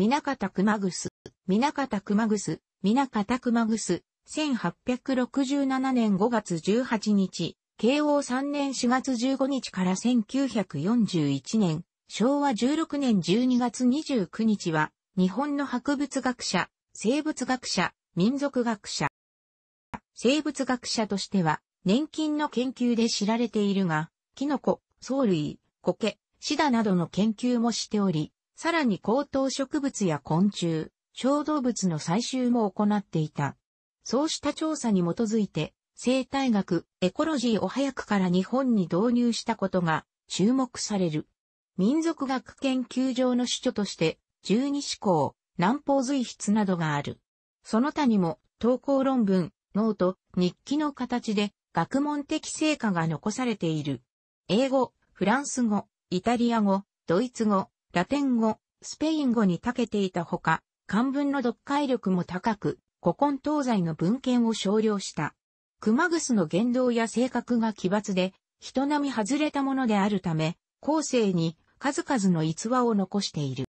南方熊楠、南方熊楠、南方熊楠、1867年5月18日、慶応3年4月15日から1941年、昭和16年12月29日は、日本の博物学者、生物学者、民族学者。生物学者としては、年金の研究で知られているが、キノコ、藻類、苔、シダなどの研究もしており、さらに高等植物や昆虫、小動物の採集も行っていた。そうした調査に基づいて、生態学、エコロジーを早くから日本に導入したことが注目される。民族学研究上の主張として、十二指向、南方随筆などがある。その他にも、投稿論文、ノート、日記の形で、学問的成果が残されている。英語、フランス語、イタリア語、ドイツ語、ラテン語、スペイン語に長けていたほか、漢文の読解力も高く、古今東西の文献を少量した。熊楠の言動や性格が奇抜で、人並み外れたものであるため、後世に数々の逸話を残している。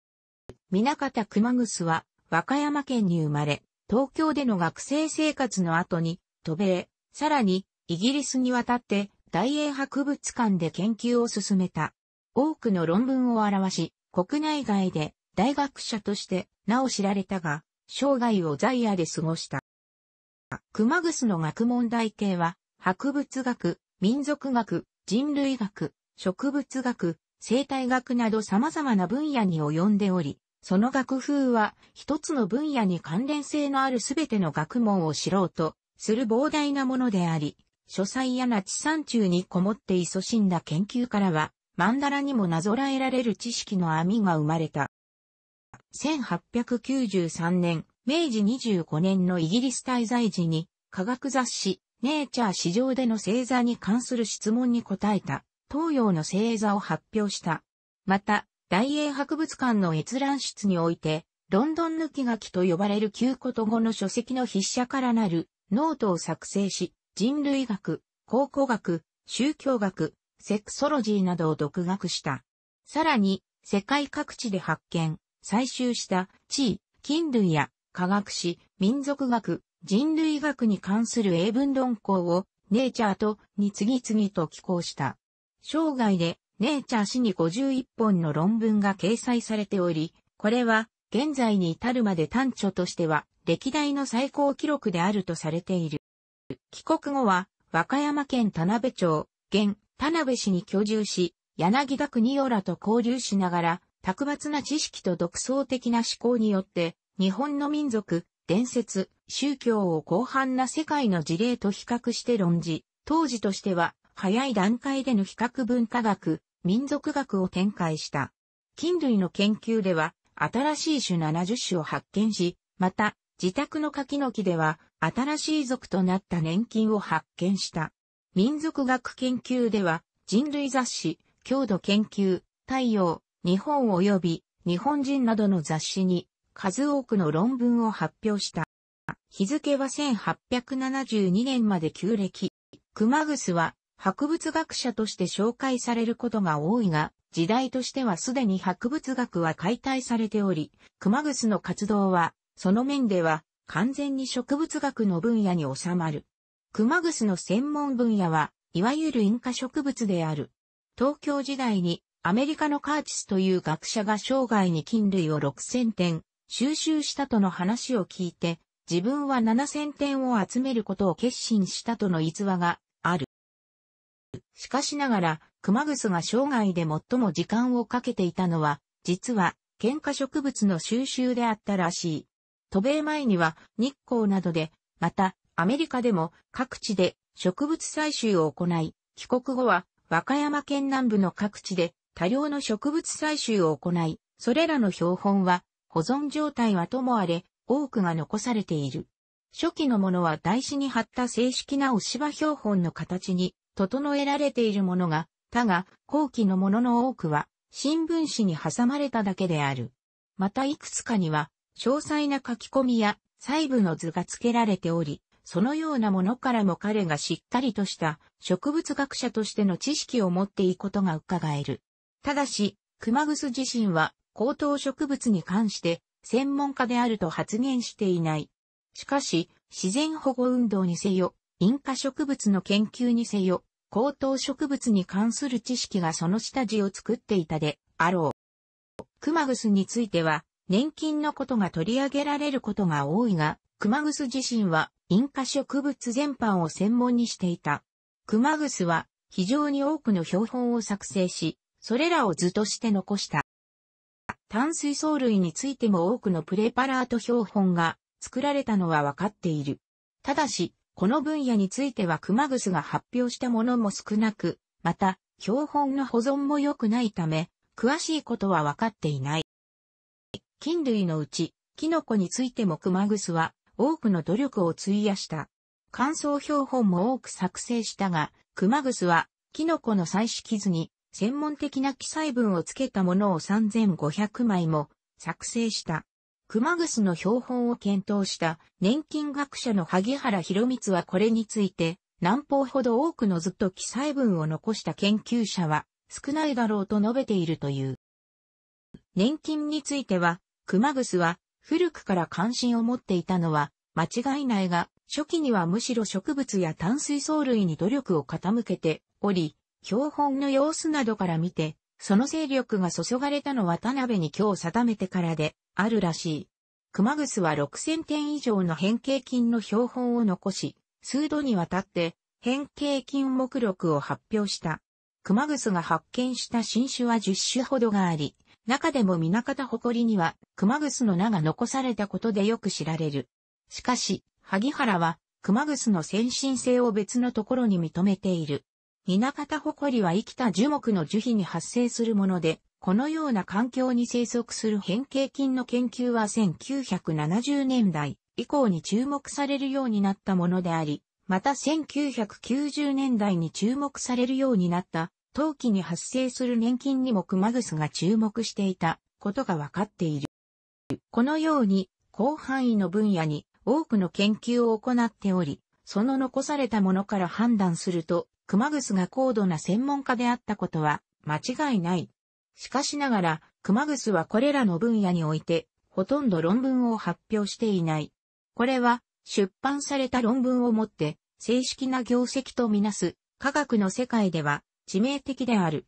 南方熊楠は、和歌山県に生まれ、東京での学生生活の後に、渡米、さらに、イギリスに渡って、大英博物館で研究を進めた。多くの論文を表し、国内外で大学者としてなお知られたが、生涯を在野で過ごした。熊楠の学問題系は、博物学、民族学、人類学、植物学、生態学など様々な分野に及んでおり、その学風は一つの分野に関連性のあるすべての学問を知ろうとする膨大なものであり、書斎や那地山中にこもって勤しんだ研究からは、曼荼羅にもなぞらえられる知識の網が生まれた。1893年、明治25年のイギリス滞在時に、科学雑誌、ネイチャー市場での星座に関する質問に答えた、東洋の星座を発表した。また、大英博物館の閲覧室において、ロンドン抜き書きと呼ばれる旧古と語の書籍の筆者からなるノートを作成し、人類学、考古学、宗教学、セクソロジーなどを独学した。さらに、世界各地で発見、採集した地位、菌類や科学史、民族学、人類学に関する英文論考をネイチャーとに次々と寄稿した。生涯でネイチャー誌に51本の論文が掲載されており、これは現在に至るまで単著としては歴代の最高記録であるとされている。帰国後は和歌山県田辺町、現田辺市に居住し、柳田国よらと交流しながら、卓抜な知識と独創的な思考によって、日本の民族、伝説、宗教を広範な世界の事例と比較して論じ、当時としては、早い段階での比較文化学、民族学を展開した。菌類の研究では、新しい種70種を発見し、また、自宅の柿の木では、新しい属となった年金を発見した。民族学研究では、人類雑誌、郷土研究、太陽、日本及び日本人などの雑誌に数多くの論文を発表した。日付は1872年まで旧暦。熊楠は博物学者として紹介されることが多いが、時代としてはすでに博物学は解体されており、熊楠の活動は、その面では完全に植物学の分野に収まる。クマグスの専門分野は、いわゆるインカ植物である。東京時代にアメリカのカーチスという学者が生涯に菌類を6000点収集したとの話を聞いて、自分は7000点を集めることを決心したとの逸話がある。しかしながら、クマグスが生涯で最も時間をかけていたのは、実は、喧嘩植物の収集であったらしい。渡米前には日光などで、またアメリカでも各地で植物採集を行い、帰国後は和歌山県南部の各地で多量の植物採集を行い、それらの標本は保存状態はともあれ、多くが残されている。初期のものは台紙に貼った正式なお芝場標本の形に整えられているものが、他が後期のものの多くは新聞紙に挟まれただけである。またいくつかには詳細な書き込みや細部の図が付けられており、そのようなものからも彼がしっかりとした植物学者としての知識を持っていくことが伺える。ただし、熊楠自身は高等植物に関して専門家であると発言していない。しかし、自然保護運動にせよ、因果植物の研究にせよ、高等植物に関する知識がその下地を作っていたであろう。熊楠については、年金のことが取り上げられることが多いが、熊楠自身はインカ植物全般を専門にしていた。クマグスは非常に多くの標本を作成し、それらを図として残した。炭水藻類についても多くのプレパラート標本が作られたのはわかっている。ただし、この分野についてはクマグスが発表したものも少なく、また、標本の保存も良くないため、詳しいことはわかっていない。菌類のうち、キノコについてもクマグスは多くの努力を費やした。乾燥標本も多く作成したが、熊楠は、キノコの採取図に、専門的な記載文をつけたものを3500枚も作成した。熊楠の標本を検討した年金学者の萩原博光はこれについて、南方ほど多くのずっと記載文を残した研究者は少ないだろうと述べているという。年金については、熊楠は古くから関心を持っていたのは間違いないが、初期にはむしろ植物や炭水藻類に努力を傾けており、標本の様子などから見て、その勢力が注がれたのは田辺に今日定めてからであるらしい。熊楠は6000点以上の変形菌の標本を残し、数度にわたって変形菌目録を発表した。熊楠が発見した新種は10種ほどがあり、中でも南方誇りには熊楠の名が残されたことでよく知られる。しかし、萩原は熊楠の先進性を別のところに認めている。南方誇りは生きた樹木の樹皮に発生するもので、このような環境に生息する変形菌の研究は1970年代以降に注目されるようになったものであり、また1990年代に注目されるようになった冬季に発生する年金にもグスが注目していたことがわかっている。このように広範囲の分野に多くの研究を行っており、その残されたものから判断すると、熊楠が高度な専門家であったことは間違いない。しかしながら、熊楠はこれらの分野において、ほとんど論文を発表していない。これは、出版された論文をもって、正式な業績とみなす、科学の世界では、致命的である。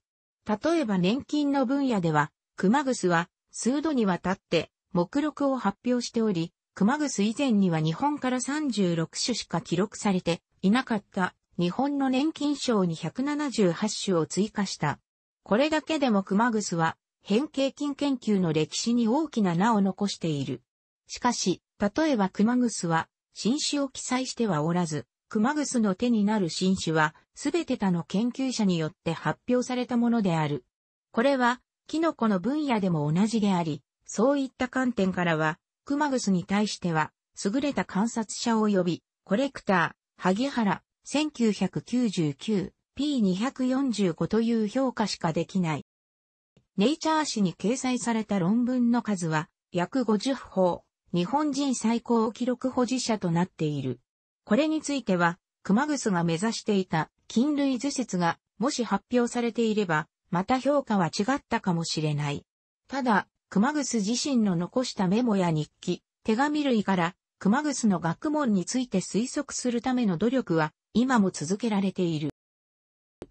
例えば年金の分野では、熊楠は数度にわたって目録を発表しており、熊楠以前には日本から36種しか記録されていなかった日本の年金賞に178種を追加した。これだけでも熊楠は変形菌研究の歴史に大きな名を残している。しかし、例えば熊楠は新種を記載してはおらず、熊楠の手になる新種は、すべて他の研究者によって発表されたものである。これは、キノコの分野でも同じであり、そういった観点からは、熊楠に対しては、優れた観察者及び、コレクター、萩原、1999、P245 という評価しかできない。ネイチャー誌に掲載された論文の数は、約50法、日本人最高記録保持者となっている。これについては、熊楠が目指していた菌類図説がもし発表されていれば、また評価は違ったかもしれない。ただ、熊楠自身の残したメモや日記、手紙類から熊楠の学問について推測するための努力は今も続けられている。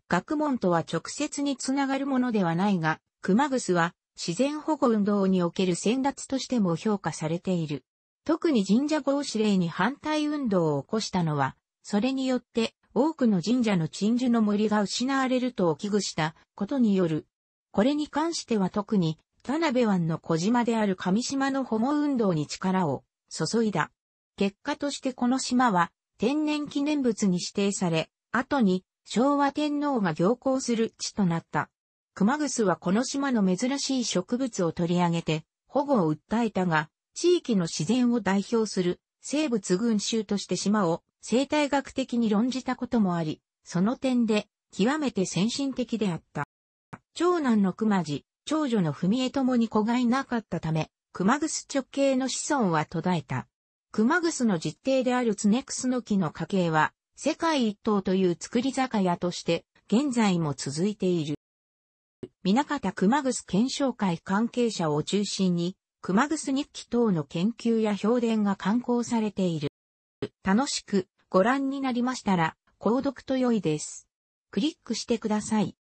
学問とは直接につながるものではないが、熊楠は自然保護運動における先達としても評価されている。特に神社合祀令に反対運動を起こしたのは、それによって多くの神社の鎮守の森が失われるとを危惧したことによる。これに関しては特に田辺湾の小島である上島の保護運動に力を注いだ。結果としてこの島は天然記念物に指定され、後に昭和天皇が行幸する地となった。熊楠はこの島の珍しい植物を取り上げて保護を訴えたが、地域の自然を代表する生物群衆として島を生態学的に論じたこともあり、その点で極めて先進的であった。長男の熊次、長女の文江ともに子がいなかったため、熊楠直系の子孫は途絶えた。熊楠の実弟であるクスの木の家系は、世界一等という作り酒屋として、現在も続いている。南方熊楠検証会関係者を中心に、熊楠日記等の研究や評伝が刊行されている。楽しくご覧になりましたら、購読と良いです。クリックしてください。